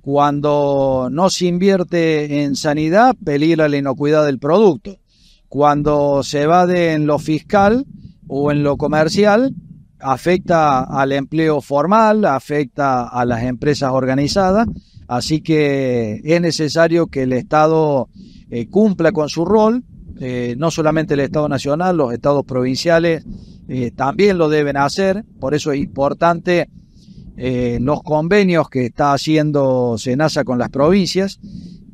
Cuando no se invierte en sanidad, peligra la inocuidad del producto. Cuando se evade en lo fiscal o en lo comercial, afecta al empleo formal, afecta a las empresas organizadas, así que es necesario que el Estado eh, cumpla con su rol, eh, no solamente el Estado Nacional, los estados provinciales eh, también lo deben hacer, por eso es importante eh, los convenios que está haciendo Senasa con las provincias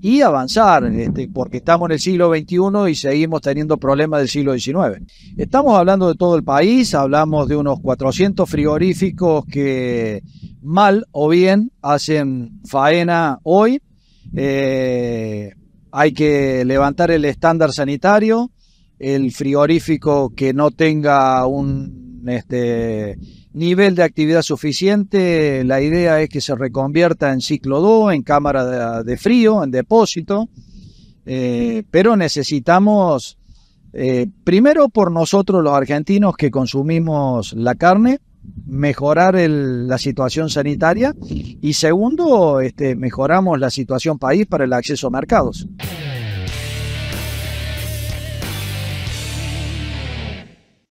y avanzar, este, porque estamos en el siglo XXI y seguimos teniendo problemas del siglo XIX. Estamos hablando de todo el país, hablamos de unos 400 frigoríficos que mal o bien hacen faena hoy. Eh, hay que levantar el estándar sanitario, el frigorífico que no tenga un este, nivel de actividad suficiente. La idea es que se reconvierta en ciclo 2, en cámara de, frío, en depósito. Eh, pero necesitamos, eh, primero por nosotros los argentinos que consumimos la carne, mejorar el, la situación sanitaria y segundo, este, mejoramos la situación país para el acceso a mercados.